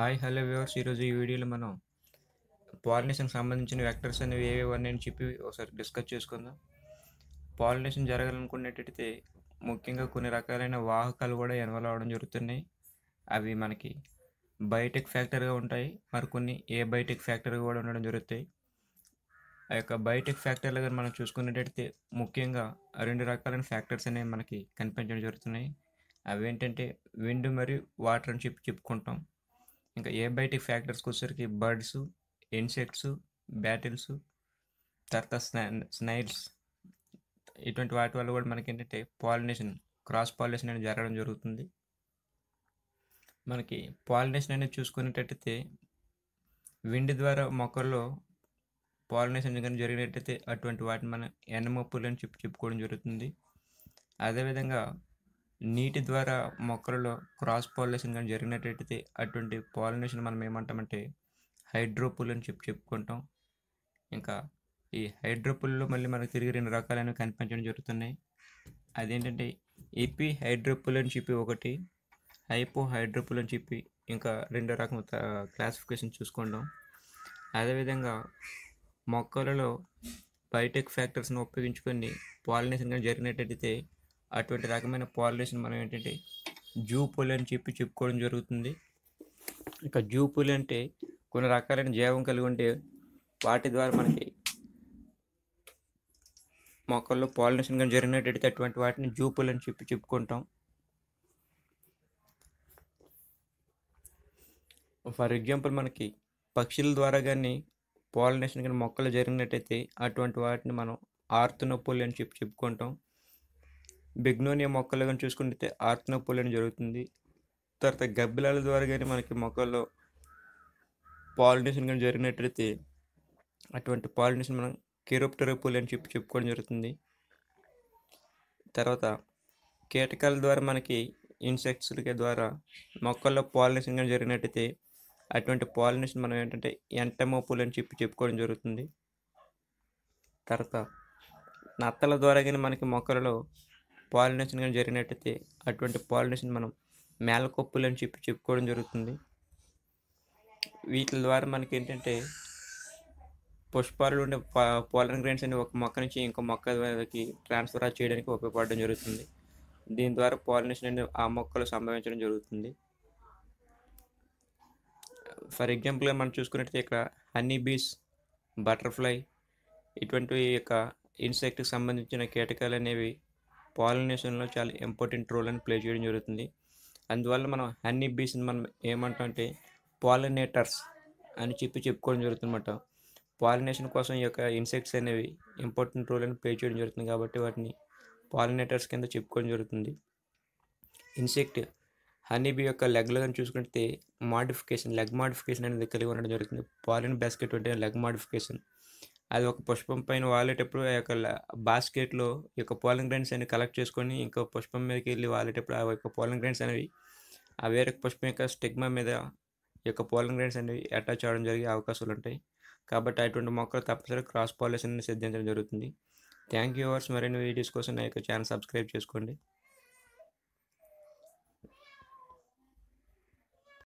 hi hello viewers ఈరోజు ఈ వీడియోలో మనం పాలినేషన్కి సంబంధించిన వెక్టర్స్ అనేవి ఏవేవి అని చెప్పి ఒకసారి డిస్కస్ చేసుకుందాం పాలినేషన్ జరగాలనుకునేటట్టయితే ముఖ్యంగా కొన్ని రకాలైన వాహకాలు కూడా ఇన్వాల్వ్ అవ్వడం జరుగుతున్నాయి అవి మనకి బయోటెక్ ఫ్యాక్టర్గా ఉంటాయి మరి కొన్ని ఏ బయోటెక్ ఫ్యాక్టర్గా కూడా ఉండడం జరుగుతాయి ఆ యొక్క బయోటెక్ ఫ్యాక్టర్లు కానీ మనం చూసుకునేటట్టయితే ముఖ్యంగా రెండు రకాలైన ఫ్యాక్టర్స్ అనేవి మనకి కనిపించడం జరుగుతున్నాయి అవి ఏంటంటే విండ్ మరియు వాటర్ అని చెప్పి చెప్పుకుంటాం ఇంకా ఏ బయటిక్ ఫ్యాక్టర్స్కి వచ్చేసరికి బర్డ్స్ ఇన్సెక్ట్స్ బ్యాటిల్స్ తర్వాత స్నా స్నైల్స్ ఇటువంటి వాటి వల్ల కూడా మనకి ఏంటంటే పాలినేషన్ క్రాస్ పాలినేషన్ అనేది జరగడం జరుగుతుంది మనకి పాలినేషన్ అనేది చూసుకునేటట్టయితే విండి ద్వారా మొక్కల్లో పాలినేషన్ కానీ జరిగినట్టయితే అటువంటి వాటిని మనం ఎనమప్పులు అని చెప్పి చెప్పుకోవడం జరుగుతుంది అదేవిధంగా నీటి ద్వారా మొక్కలలో క్రాస్ పాలినేషన్ కానీ జరిగినట్టయితే అటువంటి పాలినేషన్ మనం ఏమంటామంటే హైడ్రోపుల్ అని చెప్పి చెప్పుకుంటాం ఇంకా ఈ హైడ్రోపుల్లో మళ్ళీ మనకు తిరిగి రెండు రకాలైన కనిపించడం జరుగుతున్నాయి అదేంటంటే ఏపీ హైడ్రోపుల్ అని చెప్పి ఒకటి హైపో హైడ్రోపుల్ అని చెప్పి ఇంకా రెండో రకం క్లాసిఫికేషన్ చూసుకుంటాం అదేవిధంగా మొక్కలలో బయోటెక్ ఫ్యాక్టర్స్ని ఉపయోగించుకొని పాలినేషన్ కానీ జరిగినట్టయితే అటువంటి రకమైన పాలినేషన్ మనం ఏంటంటే జూ పులి అని చెప్పి చెప్పుకోవడం జరుగుతుంది ఇక జూ పులి అంటే కొన్ని రకాలైన జీవం కలిగి ఉంటే వాటి ద్వారా మనకి మొక్కల్లో పాలినేషన్ కానీ జరిగినట్టయితే అటువంటి వాటిని జూ పూలు అని చెప్పి చెప్పుకుంటాం ఫర్ ఎగ్జాంపుల్ మనకి పక్షుల ద్వారా కానీ పాలినేషన్ కానీ మొక్కలు జరిగినట్టయితే అటువంటి వాటిని మనం ఆర్తున పూలు అని చెప్పి చెప్పుకుంటాం బెగ్నోనియా మొక్కలు కానీ చూసుకుంటే ఆర్తనపోలేని జరుగుతుంది తర్వాత గబ్బిలాల ద్వారా కానీ మనకి మొక్కల్లో పాలినేషన్ కానీ జరిగినట్లయితే అటువంటి పాలినేషన్ మనం కెరోప్టెరోపోలి అని చెప్పి చెప్పుకోవడం జరుగుతుంది తర్వాత కీటకాల ద్వారా మనకి ఇన్సెక్ట్స్ ద్వారా మొక్కల్లో పాలినేషన్ కానీ జరిగినట్టయితే అటువంటి పాలినేషన్ మనం ఏంటంటే ఎంటమోపులు అని చెప్పి చెప్పుకోవడం జరుగుతుంది తర్వాత నత్తల ద్వారా కానీ మనకి మొక్కలలో పాలినేషన్ కానీ జరిగినట్టయితే అటువంటి పాలినేషన్ మనం మేలకొప్పులు అని చెప్పి చెప్పుకోవడం జరుగుతుంది వీటి ద్వారా మనకి ఏంటంటే పుష్పాలు ఉండే పాలన గ్రైన్స్ అనేవి ఒక మొక్క నుంచి ఇంకో మొక్కకి ట్రాన్స్ఫర్ చేయడానికి ఉపయోగపడడం జరుగుతుంది దీని ద్వారా పాలినేషన్ అనేది ఆ మొక్కలు సంభవించడం జరుగుతుంది ఫర్ ఎగ్జాంపుల్గా మనం చూసుకున్నట్టయితే ఇక్కడ హనీ బీస్ బటర్ఫ్లై ఇటువంటి యొక్క ఇన్సెక్ట్కి సంబంధించిన కీటకాలు అనేవి పాలినేషన్లో చాలా ఇంపార్టెంట్ రోల్ అని ప్లే చేయడం జరుగుతుంది అందువల్ల మనం హన్నీ బీస్ని మనం ఏమంటాం అంటే పాలినేటర్స్ అని చెప్పి చెప్పుకోవడం జరుగుతుందన్నమాట పాలినేషన్ కోసం ఈ యొక్క ఇన్సెక్ట్స్ అనేవి ఇంపార్టెంట్ రోల్ అని ప్లే చేయడం జరుగుతుంది కాబట్టి వాటిని పాలినేటర్స్ కింద చెప్పుకోవడం జరుగుతుంది ఇన్సెక్ట్ హనీ బీ యొక్క లెగ్లో కానీ చూసుకుంటే మాడిఫికేషన్ లెగ్ మాడిఫికేషన్ అనేది కలిగి ఉండడం జరుగుతుంది పాలిన్ బాస్కెట్ అంటే లెగ్ మాడిఫికేషన్ అది ఒక పుష్పం పైన వాలేటప్పుడు ఆ యొక్క బాస్కెట్లో ఈ యొక్క పోలింగ్ గ్రైండ్స్ అనేవి కలెక్ట్ చేసుకొని ఇంకో పుష్పం మీదకి వెళ్ళి వాలేటప్పుడు ఆ యొక్క పోలింగ్ గ్రైండ్స్ అనేవి ఆ వేరొక పుష్పం యొక్క స్టిగ్మా మీద ఈ యొక్క పోలింగ్ గ్రైండ్స్ అనేవి అటాచ్ అవ్వడం జరిగే అవకాశాలు ఉంటాయి కాబట్టి అటువంటి మొక్కలు తప్పనిసరి క్రాస్ పాలినేషన్ సిద్ధించడం జరుగుతుంది థ్యాంక్ యూ అవర్స్ మరిన్ని వీడియోస్ కోసం నా యొక్క ఛానల్ సబ్స్క్రైబ్ చేసుకోండి